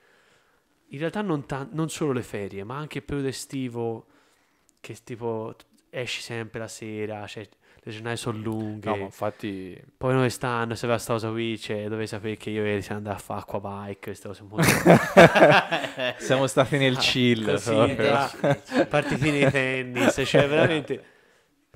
in realtà non, ta- non, solo le ferie, ma anche il periodo estivo che tipo esci sempre la sera, cioè le giornate sono lunghe. No, ma infatti... Poi noi stanno, se va sta cosa qui, cioè, dovevi sapere che io ieri siamo andati a fare acqua bike, queste cose molto... siamo stati nel chill, ah, così, no? Cioè, partitine di tennis, cioè veramente...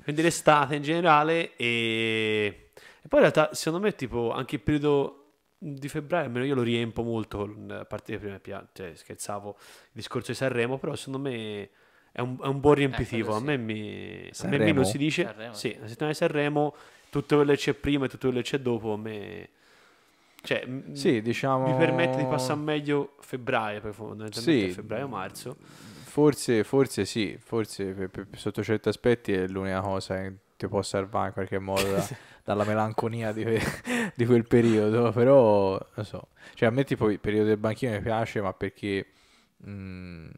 Quindi l'estate in generale e... e poi in realtà secondo me tipo anche il periodo di febbraio almeno io lo riempo molto a parte prima piano, cioè scherzavo il discorso di Sanremo, però secondo me è un, è un buon eh, riempitivo. Eh, sì. a, me mi, Sanremo. a me mi non si dice Sanremo, sì, sì, la settimana di Sanremo, tutto quello che c'è prima e tutto quello che c'è dopo, a me cioè, sì, diciamo... mi permette di passare meglio febbraio, fondamentalmente sì. febbraio-marzo. Forse, forse sì, forse per, per, sotto certi aspetti è l'unica cosa che ti può salvare in qualche modo dalla melanconia di, que- di, quel periodo, però non so, cioè a me tipo il periodo del banchino mi piace, ma perché mh, mm,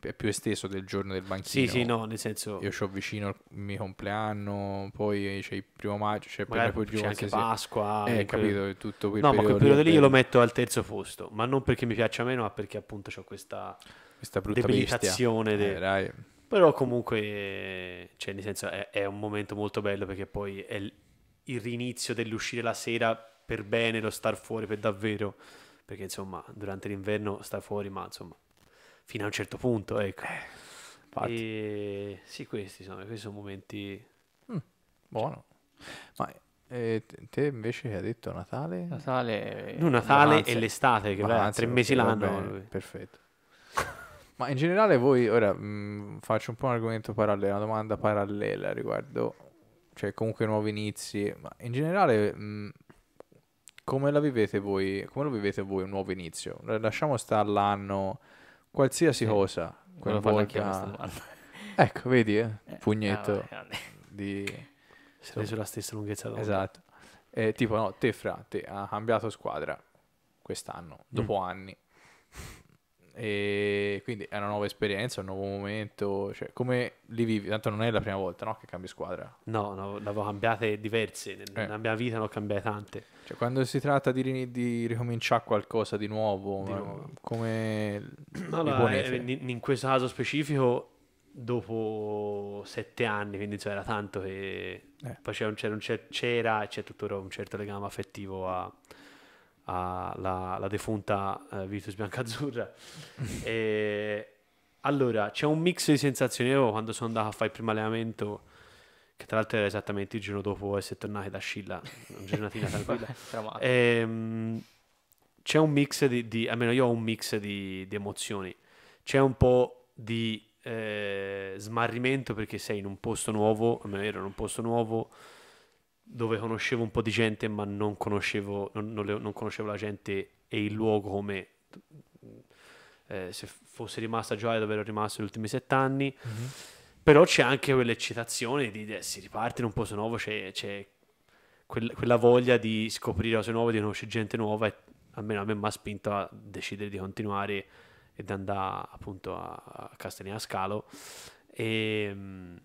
è più esteso del giorno del banchino. Sì, sì, no, nel senso io ho vicino il mio compleanno, poi c'è il primo maggio, c'è poi giugno, c'è anche Pasqua, eh, quello... capito, tutto quel No, ma quel periodo lì io lo metto al terzo posto, ma non perché mi piaccia meno, ma perché appunto ho questa questa brutta debilitazione De... Eh, però comunque, cioè, nel senso, è, è, un momento molto bello perché poi è, il rinizio dell'uscire la sera per bene, lo star fuori per davvero. Perché insomma, durante l'inverno sta fuori, ma insomma, fino a un certo punto, ecco. Eh, e... Sì, questi sono, questi sono momenti... Mm, buono. Ma e eh, te invece che hai detto Natale? Natale, no, Natale e l'estate, che va tre mesi l'anno. perfetto. Ma in generale voi, ora mh, mm, faccio un po' un argomento parallelo, una domanda parallela riguardo cioè comunque nuovi inizi, ma in generale mh, mm, come la vivete voi, come lo vivete voi un nuovo inizio? Lasciamo stare l'anno, qualsiasi sì. cosa, quella Ecco, vedi, eh? eh pugnetto no, ah, di... Sarei sulla stessa lunghezza d'onda. Esatto. Eh, tipo, no, te fra, te ha cambiato squadra quest'anno, dopo mm. anni. E quindi è una nuova esperienza, un nuovo momento. Cioè, come li vivi? Tanto non è la prima volta no? che cambi squadra. No, no l'avevo cambiate diverse. Eh. Nella mia vita ne ho cambiate tante. Cioè, quando si tratta di, di ricominciare qualcosa di nuovo, di nuovo. come allora, eh, in, in, questo caso specifico, dopo sette anni, quindi cioè, era tanto che eh. poi c'era, c'era, c'era, c'era tuttora un certo legame affettivo a alla, alla defunta uh, Virtus Biancazzurra. e, allora, c'è un mix di sensazioni. Io quando sono andato a fare il primo allenamento, che tra l'altro era esattamente il giorno dopo essere tornati da Scilla, una giornatina tranquilla. e, um, ehm, c'è un mix di, di, almeno io ho un mix di, di emozioni. C'è un po' di eh, smarrimento perché sei in un posto nuovo, almeno ero in un posto nuovo dove conoscevo un po' di gente ma non conoscevo, non, non, non conoscevo la gente e il luogo come eh, se fosse rimasta gioia dove ero rimasto gli ultimi sette anni. Mm-hmm. Però c'è anche quell'eccitazione di eh, si riparte in un posto nuovo, c'è, c'è quel, quella voglia di scoprire cose nuove, di conoscere gente nuova e almeno a me mi ha spinto a decidere di continuare ed andare appunto a, a Castellina Scalo. E, ehm,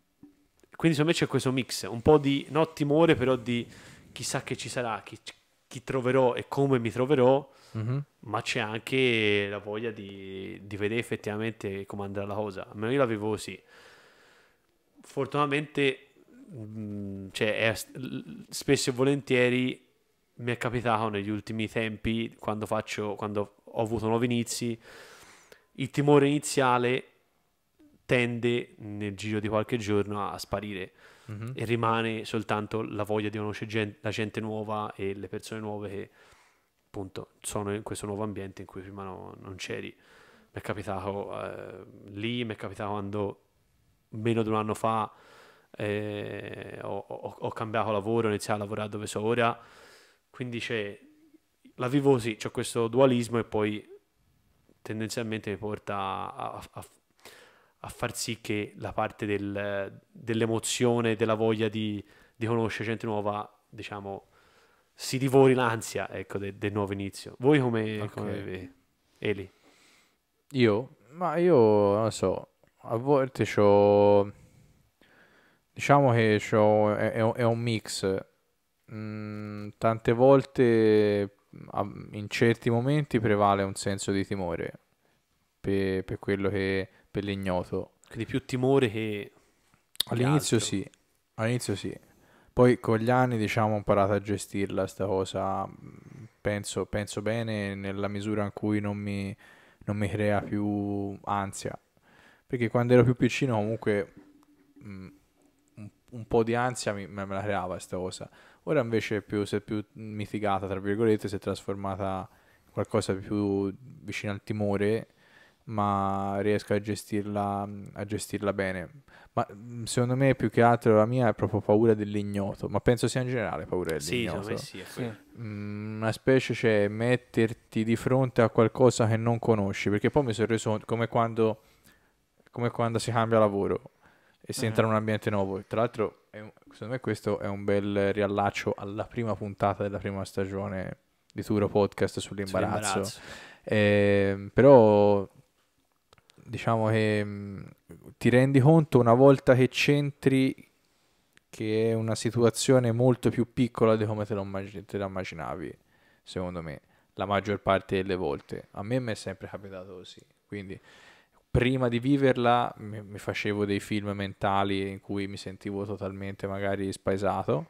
quindi secondo me c'è questo mix, un po' di no timore, però di chissà che ci sarà, chi, chi troverò e come mi troverò, mm-hmm. ma c'è anche la voglia di, di, vedere effettivamente come andrà la cosa. Almeno io l'avevo così. Fortunatamente, mm, cioè, è, spesso e volentieri mi è capitato negli ultimi tempi, quando, faccio, quando ho avuto nuovi inizi, il timore iniziale tende nel giro di qualche giorno a sparire mm-hmm. e rimane soltanto la voglia di conoscere gente, la gente nuova e le persone nuove che appunto sono in questo nuovo ambiente in cui prima no, non c'eri. Mi è capitato eh, lì, mi è capitato quando meno di un anno fa eh, ho, ho, ho, cambiato lavoro, ho iniziato a lavorare dove sono ora, quindi c'è la vivo c'è questo dualismo e poi tendenzialmente mi porta a, a, a a far sì che la parte del, dell'emozione, della voglia di, di, conoscere gente nuova, diciamo, si divori l'ansia ecco, del, del nuovo inizio. Voi come, okay. come Eli? Io? Ma io non so, a volte ho... Diciamo che c'ho, è, è, un mix. Mm, tante volte in certi momenti prevale un senso di timore per, per quello che per l'ignoto. Quindi più timore che... All'inizio altro. sì, all'inizio sì. Poi con gli anni diciamo ho imparato a gestirla sta cosa, penso, penso bene nella misura in cui non mi, non mi, crea più ansia. Perché quando ero più piccino comunque mh, mm, un, un, po' di ansia mi, me la creava questa cosa. Ora invece più, si è più mitigata, tra virgolette, si è trasformata in qualcosa di più vicino al timore ma riesco a gestirla, a gestirla bene. Ma secondo me più che altro la mia è proprio paura dell'ignoto, ma penso sia in generale paura dell'ignoto. Sì, sì, Una specie cioè metterti di fronte a qualcosa che non conosci, perché poi mi sono reso conto come quando, come quando si cambia lavoro e si uh-huh. entra in un ambiente nuovo. Tra l'altro, un, secondo me questo è un bel riallaccio alla prima puntata della prima stagione di Turo Podcast sull'imbarazzo. sull'imbarazzo. Eh, però diciamo che mh, ti rendi conto una volta che centri che è una situazione molto più piccola di come te, te immaginavi, secondo me, la maggior parte delle volte. A me mi è sempre capitato così, quindi prima di viverla mi, mi facevo dei film mentali in cui mi sentivo totalmente magari spaesato,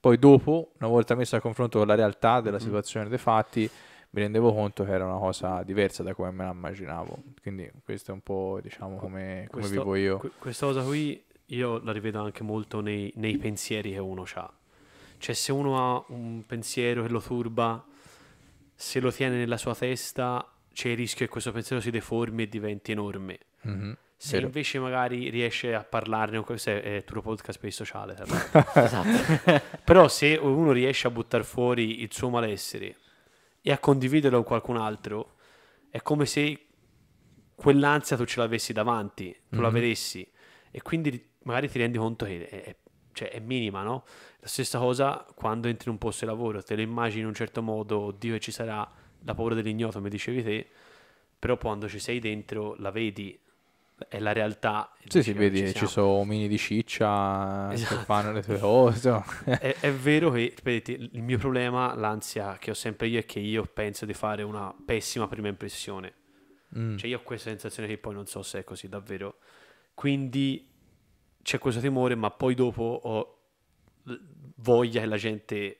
poi dopo, una volta messo a confronto con la realtà della situazione dei fatti, mi rendevo conto che era una cosa diversa da come me la immaginavo. Quindi questo è un po' diciamo come, come questo, vivo io. Qu- questa cosa qui io la rivedo anche molto nei, nei pensieri che uno ha. Cioè se uno ha un pensiero che lo turba, se lo tiene nella sua testa, c'è cioè il rischio che questo pensiero si deformi e diventi enorme. Mm-hmm. Se Vero. invece magari riesce a parlarne, questo è, è Turo Podcast per il sociale, esatto. però se uno riesce a buttare fuori il suo malessere, e a condividerlo con qualcun altro, è come se quell'ansia tu ce l'avessi davanti, tu mm-hmm. la vedessi e quindi magari ti rendi conto che è, è, cioè è, minima, no? La stessa cosa quando entri in un posto di lavoro, te lo immagini in un certo modo, oddio che ci sarà la paura dell'ignoto, mi dicevi te, però quando ci sei dentro la vedi, è la realtà. Sì, sì, vedi, ci, ci sono omini di ciccia esatto. che fanno le tue cose. è, è, vero che, vedete, il mio problema, l'ansia che ho sempre io è che io penso di fare una pessima prima impressione. Mm. Cioè io ho questa sensazione che poi non so se è così davvero. Quindi c'è questo timore, ma poi dopo ho voglia che la gente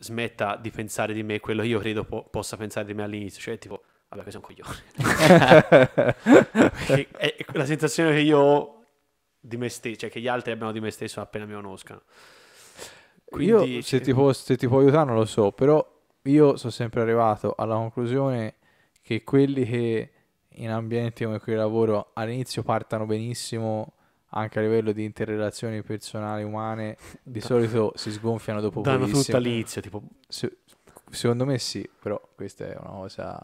smetta di pensare di me quello che io credo po- possa pensare di me all'inizio. Cioè tipo vabbè questo è un coglione. è la sensazione che io ho di me stesso, cioè che gli altri abbiano di me stesso appena mi conoscano. Quindi, io se ti, può, se ti può aiutare non lo so, però io sono sempre arrivato alla conclusione che quelli che in ambienti come quelli di lavoro all'inizio partano benissimo anche a livello di interrelazioni personali umane di solito si sgonfiano dopo danno pochissimo. tutto all'inizio tipo... Se, secondo me sì però questa è una cosa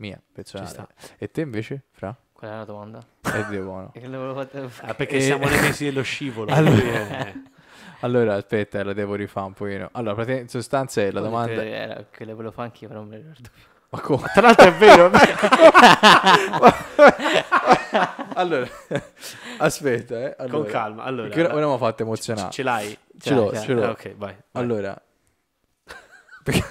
mia personale. E te invece, Fra? Qual è la domanda? È di buono. ah, perché e... Eh, siamo nei mesi dello scivolo. Allora, allora aspetta, eh, la devo rifare un pochino. Allora, in sostanza la domanda... Era che la volevo fare io, però non mi ricordo più. Ma come? Tra l'altro è vero. allora, aspetta, eh. Allora, Con calma, allora. Che ora mi ha fatto emozionare. Ce, l'hai? Ce l'ho, cioè, ce l'ho. Ok, vai. Allora. Perché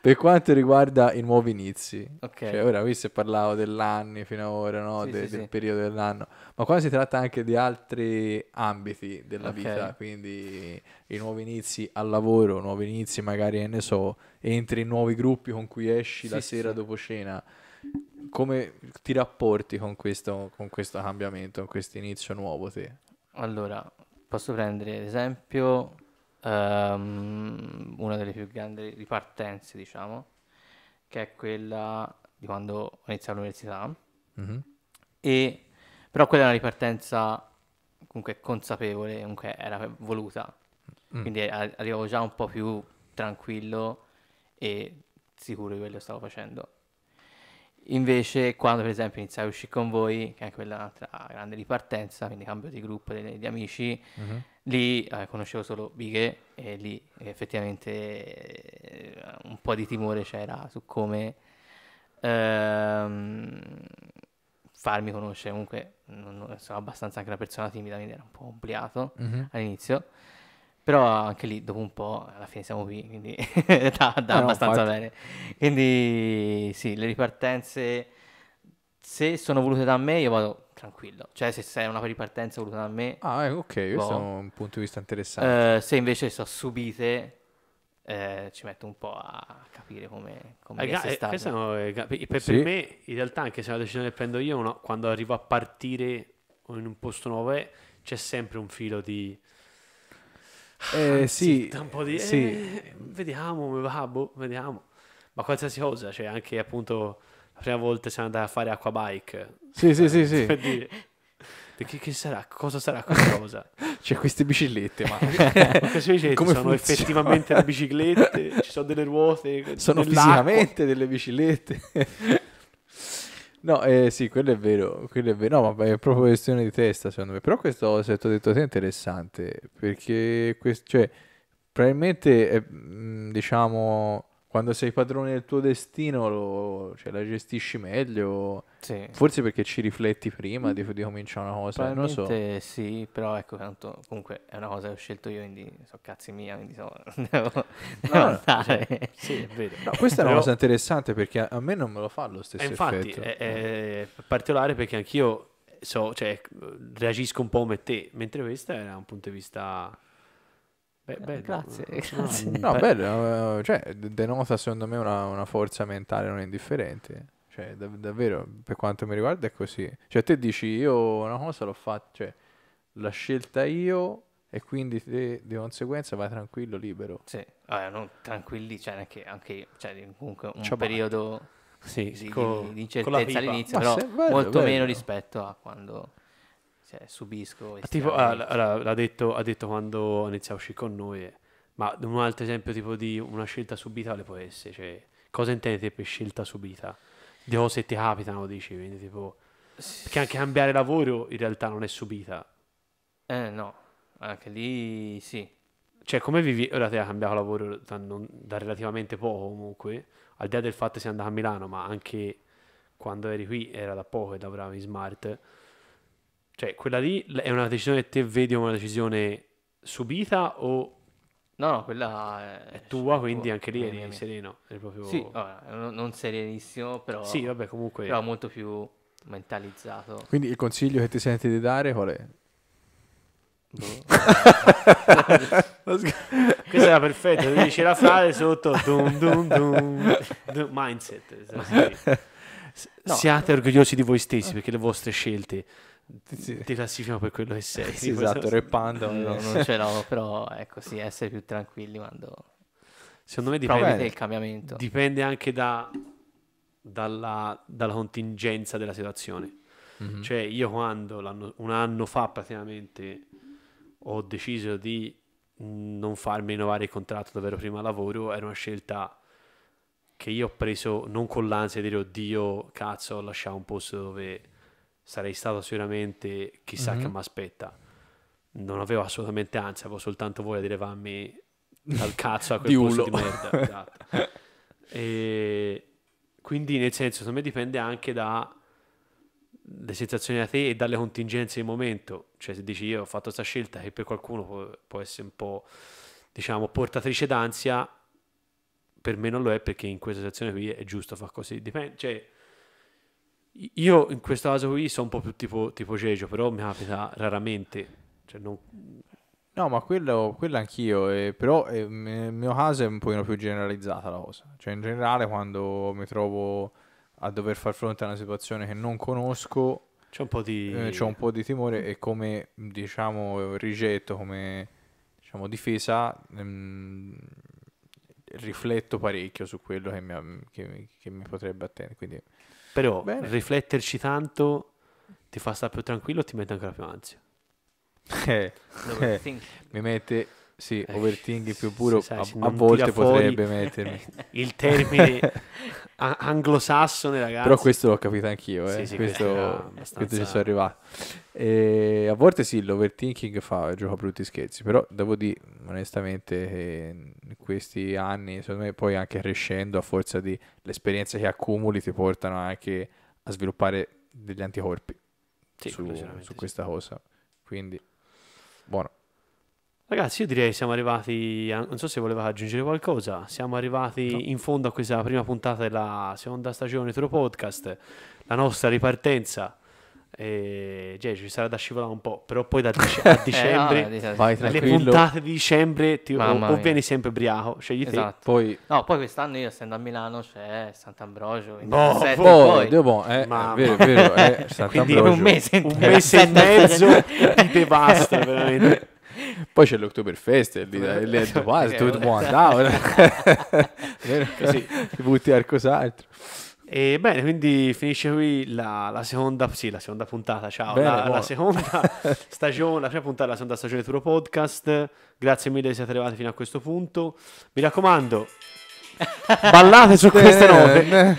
per quanto riguarda i nuovi inizi, okay. cioè, ora qui se parlavo dell'anno fino ad ora, no? sì, De, sì, del sì. periodo dell'anno, ma qua si tratta anche di altri ambiti della okay. vita, quindi i nuovi inizi al lavoro, nuovi inizi magari, ne so, entri in nuovi gruppi con cui esci la sera dopo cena, come ti rapporti con questo, con questo cambiamento, con questo inizio nuovo te? Allora, posso prendere ad esempio um, una delle più grandi ripartenze, diciamo, che è quella di quando ho iniziato l'università. Mm-hmm. E, però quella è una ripartenza comunque consapevole, comunque era voluta. Mm. Quindi arrivavo già un po' più tranquillo e sicuro di quello che stavo facendo. Invece, quando per esempio iniziai a uscire con voi, che è anche un'altra grande ripartenza, quindi cambio di gruppo di, di amici, uh-huh. lì eh, conoscevo solo Bighe e lì effettivamente eh, un po' di timore c'era su come ehm, farmi conoscere. Comunque, non, non, sono abbastanza anche una persona timida, quindi era un po' obbliato uh-huh. Mhm. all'inizio. Però anche lì, dopo un po', alla fine siamo qui, quindi da, da eh abbastanza no, bene. Quindi sì, le ripartenze, se sono volute da me, io vado tranquillo. Cioè, se sei una ripartenza voluta da me... Ah, eh, ok, boh. questo boh. è un punto di vista interessante. Eh, se invece sono subite, eh, ci metto un po' a capire come, come eh, no, eh, eh, ga- per, me, in realtà, anche se è una decisione che prendo io, no, quando arrivo a partire in un posto nuovo, è, c'è sempre un filo di eh, ah, sì, un po' di... Sì. Eh, vediamo come vediamo. Ma qualsiasi cosa, cioè anche appunto la prima volta siamo andati a fare acquabike. Sì, eh, sì, sì, sì. Per dire, perché che sarà? Cosa sarà questa cosa? C'è queste biciclette, ma queste biciclette Come sono funziona? effettivamente le biciclette, ci sono delle ruote. Sono fisicamente delle biciclette. No, eh, sì, quello è vero, quello è vero. No, ma è proprio questione di testa, secondo me. Però questo se ti ho detto te è interessante, perché questo, cioè, probabilmente, è, mm, diciamo, quando sei padrone del tuo destino lo, cioè, la gestisci meglio. Sì. Forse perché ci rifletti prima di, di cominciare una cosa. Non so. sì, però ecco, tanto, comunque è una cosa che ho scelto io, quindi so cazzi mia, quindi so, devo, no, devo no, andare. Cioè, sì, no, questa è una cosa interessante perché a me non me lo fa lo stesso eh, infatti, effetto. Infatti è, è particolare perché anch'io so, cioè, reagisco un po' come te, mentre questa era un punto di vista Beh, eh, bello. Grazie, grazie. No, bello, eh, cioè, denota secondo me una, una forza mentale non indifferente. Cioè, dav- davvero, per quanto mi riguarda è così. Cioè, te dici io una cosa l'ho fatta, cioè, la scelta io e quindi te di conseguenza vai tranquillo, libero. Sì, allora, non tranquilli, cioè, anche, anche cioè, comunque un Ciao periodo sì, sì, con, di, incertezza all'inizio, Ma però bello, molto bello. meno rispetto a quando cioè, subisco. Tipo, ah, allora, l'ha detto, ha detto quando inizia a uscire con noi, ma un altro esempio tipo di una scelta subita le può essere, cioè, cosa intendi per scelta subita? Di cose ti capitano, dici, quindi tipo... Perché anche cambiare lavoro in realtà non è subita. Eh no, anche lì sì. Cioè, come vivi? Ora ti ha cambiato lavoro da, non, da, relativamente poco comunque, al di là del fatto che sei andato a Milano, ma anche quando eri qui era da poco e lavoravi in smart cioè, quella lì è una decisione che te vedi come una decisione subita o... No, no, quella è, è tua, è quindi anche lì mia, eri sereno. Eri proprio... Sì, vabbè, non, serenissimo, però... Sì, vabbè, comunque... Però molto più mentalizzato. Quindi il consiglio che ti senti di dare qual è? Boh. Questa era perfetta, lui dice la frase sotto dum, dum, dum, dum mindset. Esatto. S- no. Siate orgogliosi di voi stessi ah. perché le vostre scelte ti classificano per quello che sei. Sì, esatto, rappando. No, non ce l'ho, però ecco sì, essere più tranquilli quando... Secondo me dipende, dal cambiamento. dipende anche da, dalla, dalla contingenza della situazione. Mm-hmm. Cioè io quando un anno fa praticamente ho deciso di non farmi rinnovare il contratto davvero prima lavoro, era una scelta che io ho preso non con l'ansia di dire oddio cazzo ho lasciato un posto dove sarei stato sicuramente chissà mm-hmm. che mi mhm. aspetta. Non avevo assolutamente ansia, avevo soltanto voglia di levarmi dal cazzo a quel di posto di merda. Esatto. e quindi nel senso, secondo me dipende anche da le sensazioni da te e dalle contingenze di momento. Cioè, se dici io ho fatto questa scelta che per qualcuno può, può, essere un po', diciamo, portatrice d'ansia, per me non lo è perché in questa situazione qui è giusto far così. Dipende, cioè, io in questo caso qui sono un po' più tipo, tipo Geggio, però mi capita raramente. Cioè non... No, ma quello, quello anch'io, eh, però eh, nel mio caso è un pochino più generalizzata la cosa. Cioè in generale quando mi trovo a dover far fronte a una situazione che non conosco, c'è un po' di, eh, un po di timore e come diciamo rigetto, come diciamo, difesa, mh, ehm, rifletto parecchio su quello che mi, che, che mi potrebbe attendere. Quindi... Però Bene. rifletterci tanto ti fa stare più tranquillo o ti mette ancora più ansia? Eh, no, eh, mi mette sì, eh, overthinking più puro sì, sai, a, a volte potrebbe mettermi. Il termine a- anglosassone, ragazzi. Però questo l'ho capito anch'io, eh. sì, sì, questo, abbastanza... questo, ci sono arrivato. E a volte sì, l'overthinking fa, gioca brutti scherzi, però devo dire onestamente che eh, in questi anni, secondo me poi anche crescendo, a forza di le esperienze che accumuli ti portano anche a sviluppare degli anticorpi su, su questa cosa. Quindi, buono. Ragazzi, io direi che siamo arrivati. A... Non so se voleva aggiungere qualcosa. Siamo arrivati no. in fondo a questa prima puntata della seconda stagione Turo Podcast. La nostra ripartenza. E... Cioè, ci sarà da scivolare un po', però poi da dic- a dicembre, eh, no, diciamo, vai, le puntate di dicembre ti... o, o vieni sempre briaco. Scegli esatto. te. Poi... No, poi quest'anno io essendo a Milano c'è Sant'Ambrogio. No, boh, boh, poi, poi. Dopo, eh, boh, eh ma, vero, vero, eh, Quindi un mese, un mese e mezzo ti devasta veramente. Poi c'è l'Octoberfest, lì, lì è quasi, dove può andare? Così. Ti butti a cos'altro. E bene, quindi finisce qui la, la, seconda, sì, la seconda, puntata, ciao, bene, la, la, seconda stagione, la prima puntata della seconda stagione Turo Podcast. Grazie mille che siete arrivati fino a questo punto. Mi raccomando, ballate su queste note.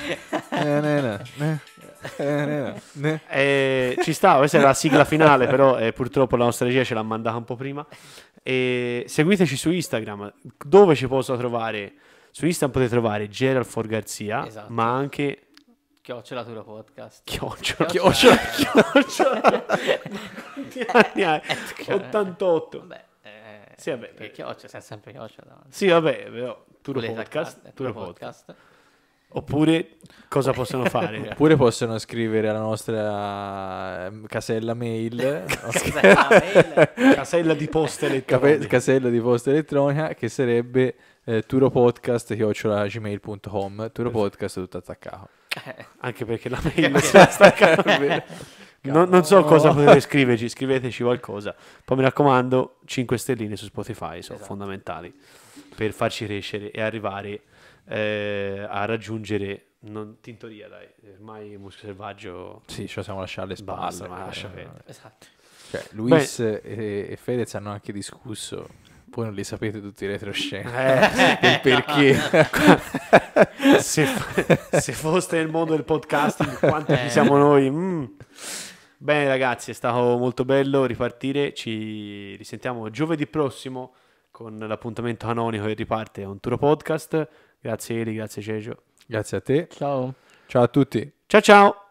Eh, eh, eh. eh, ci sta, questa è la sigla finale, però eh, purtroppo la nostra regia ce l'ha mandata un po' prima. E seguiteci su Instagram, dove ci posso trovare? Su Instagram potete trovare Gerald For Garzia, esatto. ma anche Chiocciola Chiocciolatura podcast. Chiocciola. Chiocciola. Chiocciola. 88. Vabbè. Eh, sì, vabbè. Perché chiocciola, sempre chiocciola. Sì, vabbè, però. Tour podcast. Tour podcast. podcast. Oppure cosa possono fare? Oppure possono scrivere alla nostra ehm, casella mail, casella, mail. casella di posta elettronica, casella di posta elettronica che sarebbe eh, turopodcast.gmail.com, turopodcast tutto attaccato. Eh. Anche perché la mail non si staccata. Non, non so cosa potete scriverci, scriveteci qualcosa. Poi mi raccomando, 5 stelline su Spotify sono esatto. fondamentali per farci crescere e arrivare a eh, a raggiungere non, tintoria dai ormai il muschio selvaggio sì ci siamo lasciare alle spalle basta, ma lascia eh. perdere esatto cioè, Luis e, e Fedez hanno anche discusso voi non li sapete tutti i retroscena eh, perché no. se, se, foste nel mondo del podcasting quanti eh. siamo noi mm. bene ragazzi è stato molto bello ripartire ci risentiamo giovedì prossimo con l'appuntamento canonico che riparte un tour Podcast Grazie Eli, grazie Cecio. Grazie a te. Ciao. Ciao a tutti. Ciao ciao.